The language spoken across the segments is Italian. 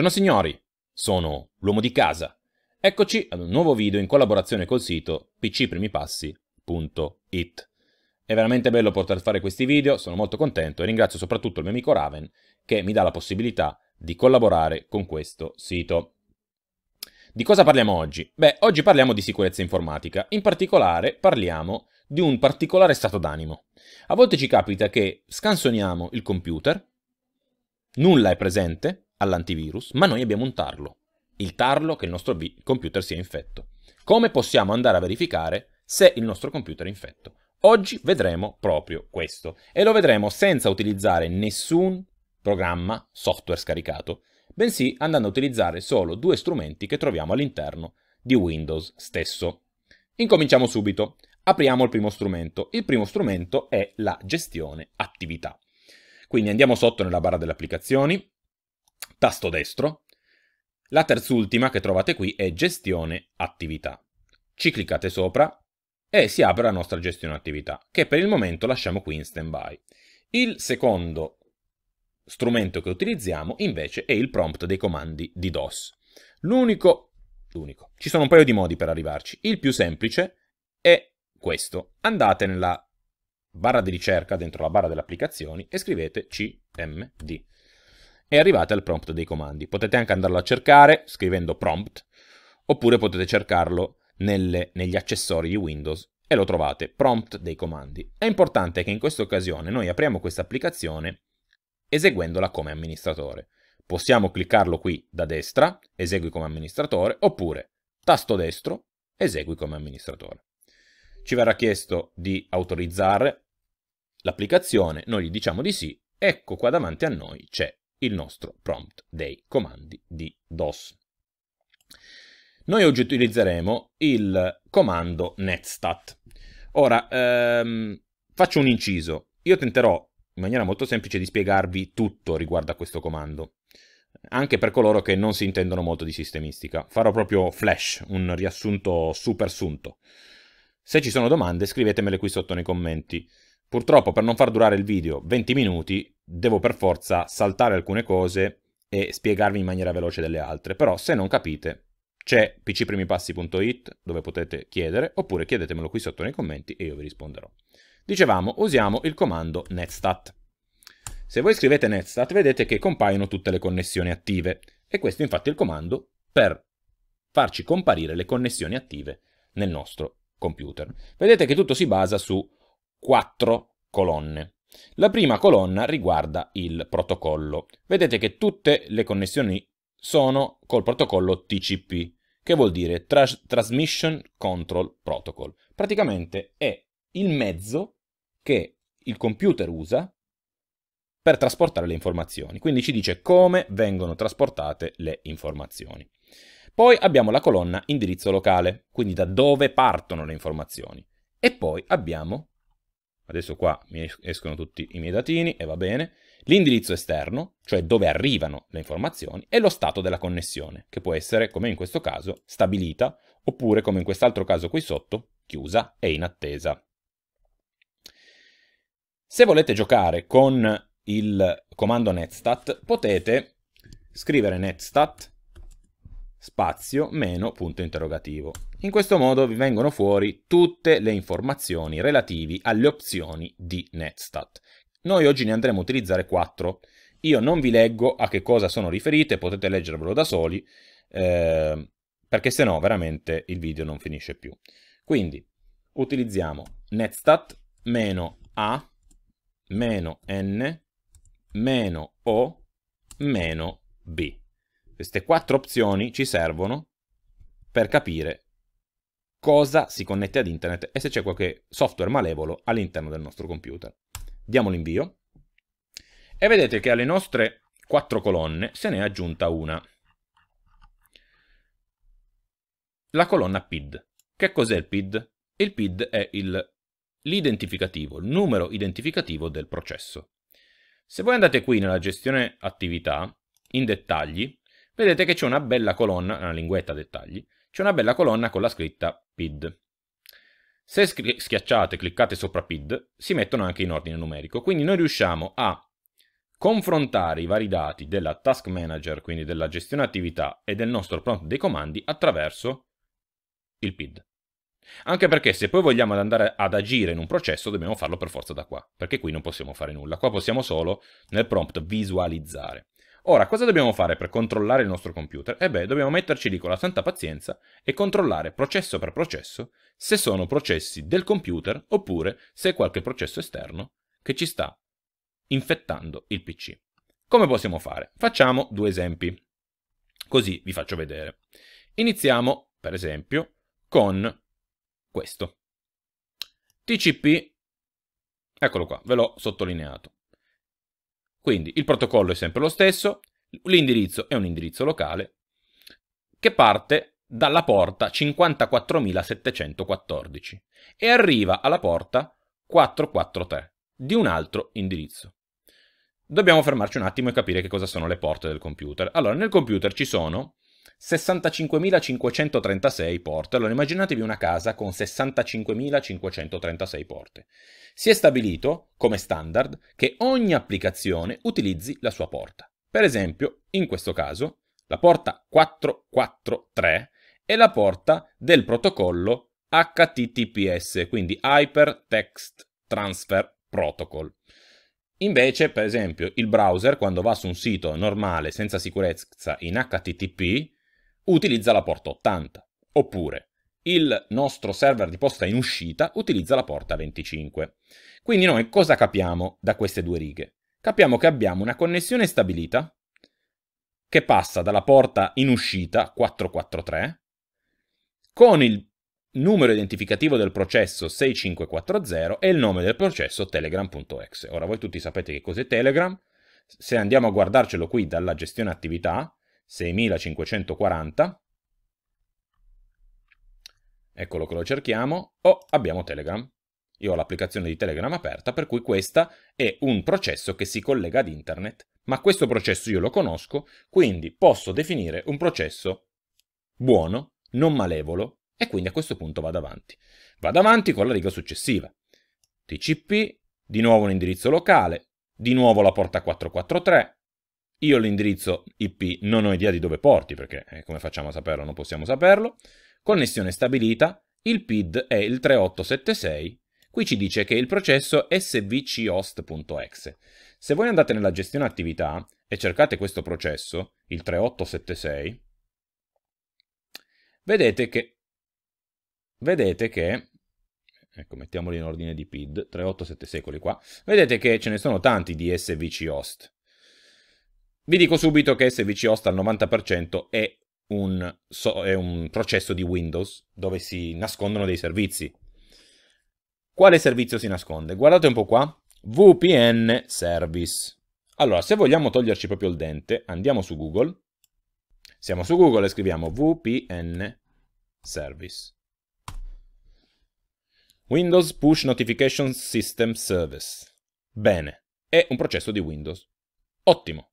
Buongiorno signori, sono l'uomo di casa. Eccoci ad un nuovo video in collaborazione col sito pcprimipassi.it. È veramente bello poter fare questi video, sono molto contento e ringrazio soprattutto il mio amico Raven che mi dà la possibilità di collaborare con questo sito. Di cosa parliamo oggi? Beh, oggi parliamo di sicurezza informatica, in particolare parliamo di un particolare stato d'animo. A volte ci capita che scansoniamo il computer, nulla è presente, all'antivirus, ma noi abbiamo un tarlo, il tarlo che il nostro computer sia infetto. Come possiamo andare a verificare se il nostro computer è infetto? Oggi vedremo proprio questo e lo vedremo senza utilizzare nessun programma software scaricato, bensì andando a utilizzare solo due strumenti che troviamo all'interno di Windows stesso. Incominciamo subito. Apriamo il primo strumento. Il primo strumento è la gestione attività. Quindi andiamo sotto nella barra delle applicazioni, tasto destro. La terz'ultima che trovate qui è gestione attività. Ci cliccate sopra e si apre la nostra gestione attività, che per il momento lasciamo qui in standby. Il secondo strumento che utilizziamo invece è il prompt dei comandi di DOS. L'unico, l'unico, ci sono un paio di modi per arrivarci. Il più semplice è questo. Andate nella barra di ricerca, dentro la barra delle applicazioni, e scrivete cmd e arrivate al prompt dei comandi. Potete anche andarlo a cercare scrivendo prompt, oppure potete cercarlo nelle, negli accessori di Windows e lo trovate, prompt dei comandi. È importante che in questa occasione noi apriamo questa applicazione eseguendola come amministratore. Possiamo cliccarlo qui da destra, esegui come amministratore, oppure tasto destro, esegui come amministratore. Ci verrà chiesto di autorizzare l'applicazione, noi gli diciamo di sì, ecco qua davanti a noi c'è il nostro prompt dei comandi di DOS. Noi oggi utilizzeremo il comando netstat. Ora, ehm, faccio un inciso. Io tenterò in maniera molto semplice di spiegarvi tutto riguardo a questo comando, anche per coloro che non si intendono molto di sistemistica. Farò proprio flash, un riassunto super supersunto. Se ci sono domande scrivetemele qui sotto nei commenti. Purtroppo per non far durare il video 20 minuti devo per forza saltare alcune cose e spiegarvi in maniera veloce delle altre, però se non capite c'è pcprimipassi.it dove potete chiedere oppure chiedetemelo qui sotto nei commenti e io vi risponderò. Dicevamo, usiamo il comando netstat. Se voi scrivete netstat vedete che compaiono tutte le connessioni attive e questo infatti è il comando per farci comparire le connessioni attive nel nostro computer. Vedete che tutto si basa su quattro colonne. La prima colonna riguarda il protocollo. Vedete che tutte le connessioni sono col protocollo TCP, che vuol dire Tras Transmission Control Protocol. Praticamente è il mezzo che il computer usa per trasportare le informazioni, quindi ci dice come vengono trasportate le informazioni. Poi abbiamo la colonna indirizzo locale, quindi da dove partono le informazioni. E poi abbiamo adesso qua mi escono tutti i miei datini e va bene, l'indirizzo esterno, cioè dove arrivano le informazioni, e lo stato della connessione, che può essere, come in questo caso, stabilita, oppure, come in quest'altro caso qui sotto, chiusa e in attesa. Se volete giocare con il comando netstat, potete scrivere netstat spazio meno punto interrogativo. In questo modo vi vengono fuori tutte le informazioni relativi alle opzioni di Netstat. Noi oggi ne andremo a utilizzare quattro. Io non vi leggo a che cosa sono riferite, potete leggervelo da soli, eh, perché se no veramente il video non finisce più. Quindi utilizziamo netstat meno a meno n meno o meno b. Queste quattro opzioni ci servono per capire cosa si connette ad internet e se c'è qualche software malevolo all'interno del nostro computer. Diamo l'invio e vedete che alle nostre quattro colonne se ne è aggiunta una. La colonna PID. Che cos'è il PID? Il PID è l'identificativo, il, il numero identificativo del processo. Se voi andate qui nella gestione attività, in dettagli, vedete che c'è una bella colonna, una linguetta a dettagli, c'è una bella colonna con la scritta PID. Se schiacciate e cliccate sopra PID, si mettono anche in ordine numerico, quindi noi riusciamo a confrontare i vari dati della Task Manager, quindi della gestione attività e del nostro prompt dei comandi attraverso il PID. Anche perché se poi vogliamo andare ad agire in un processo dobbiamo farlo per forza da qua, perché qui non possiamo fare nulla, qua possiamo solo nel prompt visualizzare. Ora, cosa dobbiamo fare per controllare il nostro computer? E eh beh, dobbiamo metterci lì con la santa pazienza e controllare processo per processo se sono processi del computer oppure se è qualche processo esterno che ci sta infettando il PC. Come possiamo fare? Facciamo due esempi, così vi faccio vedere. Iniziamo, per esempio, con questo. TCP, eccolo qua, ve l'ho sottolineato. Quindi il protocollo è sempre lo stesso, l'indirizzo è un indirizzo locale che parte dalla porta 54714 e arriva alla porta 443 di un altro indirizzo. Dobbiamo fermarci un attimo e capire che cosa sono le porte del computer. Allora, nel computer ci sono 65.536 porte. Allora immaginatevi una casa con 65.536 porte. Si è stabilito, come standard, che ogni applicazione utilizzi la sua porta. Per esempio, in questo caso, la porta 443 è la porta del protocollo HTTPS, quindi Hypertext Transfer Protocol. Invece, per esempio, il browser quando va su un sito normale senza sicurezza in HTTP utilizza la porta 80, oppure il nostro server di posta in uscita utilizza la porta 25. Quindi noi cosa capiamo da queste due righe? Capiamo che abbiamo una connessione stabilita che passa dalla porta in uscita 443 con il numero identificativo del processo 6540 e il nome del processo telegram.exe. Ora voi tutti sapete che cos'è Telegram, se andiamo a guardarcelo qui dalla gestione attività, 6540, eccolo che lo cerchiamo, o oh, abbiamo Telegram. Io ho l'applicazione di Telegram aperta, per cui questa è un processo che si collega ad internet, ma questo processo io lo conosco, quindi posso definire un processo buono, non malevolo, e quindi a questo punto vado avanti. Vado avanti con la riga successiva. TCP, di nuovo un indirizzo locale, di nuovo la porta 443, io l'indirizzo IP non ho idea di dove porti, perché eh, come facciamo a saperlo? Non possiamo saperlo. Connessione stabilita, il PID è il 3876, qui ci dice che il processo svchost.exe. Se voi andate nella gestione attività e cercate questo processo, il 3876, vedete che, vedete che ecco mettiamoli in ordine di PID, 3876 quelli qua, vedete che ce ne sono tanti di svchost. Vi dico subito che SVC Host al 90% è un, so, è un processo di Windows dove si nascondono dei servizi. Quale servizio si nasconde? Guardate un po' qua. VPN Service. Allora, se vogliamo toglierci proprio il dente, andiamo su Google. Siamo su Google e scriviamo VPN Service. Windows Push Notification System Service. Bene, è un processo di Windows. Ottimo.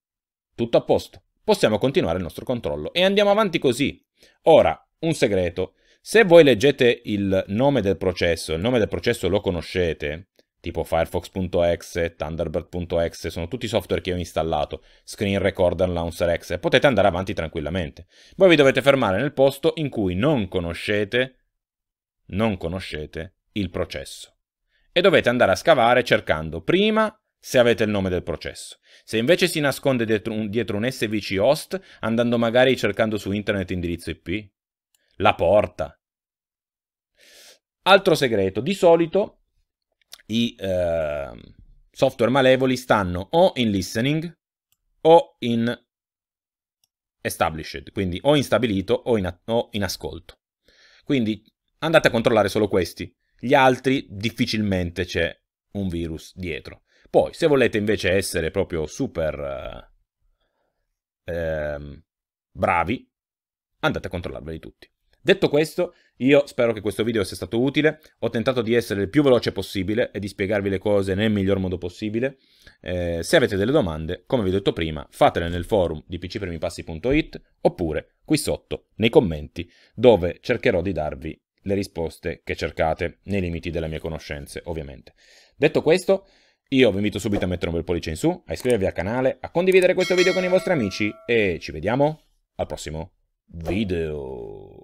Tutto a posto. Possiamo continuare il nostro controllo e andiamo avanti così. Ora, un segreto. Se voi leggete il nome del processo, il nome del processo lo conoscete, tipo firefox.exe, thunderbird.exe, sono tutti i software che ho installato, screen recorder, launcher.exe, potete andare avanti tranquillamente. Voi vi dovete fermare nel posto in cui non conoscete, non conoscete il processo. E dovete andare a scavare cercando prima se avete il nome del processo. Se invece si nasconde dietro un, dietro un SVC host, andando magari cercando su internet indirizzo IP, la porta. Altro segreto, di solito i eh, software malevoli stanno o in listening o in established, quindi o in stabilito o in, o in ascolto. Quindi andate a controllare solo questi, gli altri difficilmente c'è un virus dietro. Poi, se volete invece essere proprio super eh, bravi, andate a controllarveli tutti. Detto questo, io spero che questo video sia stato utile, ho tentato di essere il più veloce possibile e di spiegarvi le cose nel miglior modo possibile. Eh, se avete delle domande, come vi ho detto prima, fatele nel forum di pcpremipassi.it oppure qui sotto nei commenti dove cercherò di darvi le risposte che cercate nei limiti delle mie conoscenze, ovviamente. Detto questo, io vi invito subito a mettere un bel pollice in su, a iscrivervi al canale, a condividere questo video con i vostri amici e ci vediamo al prossimo video.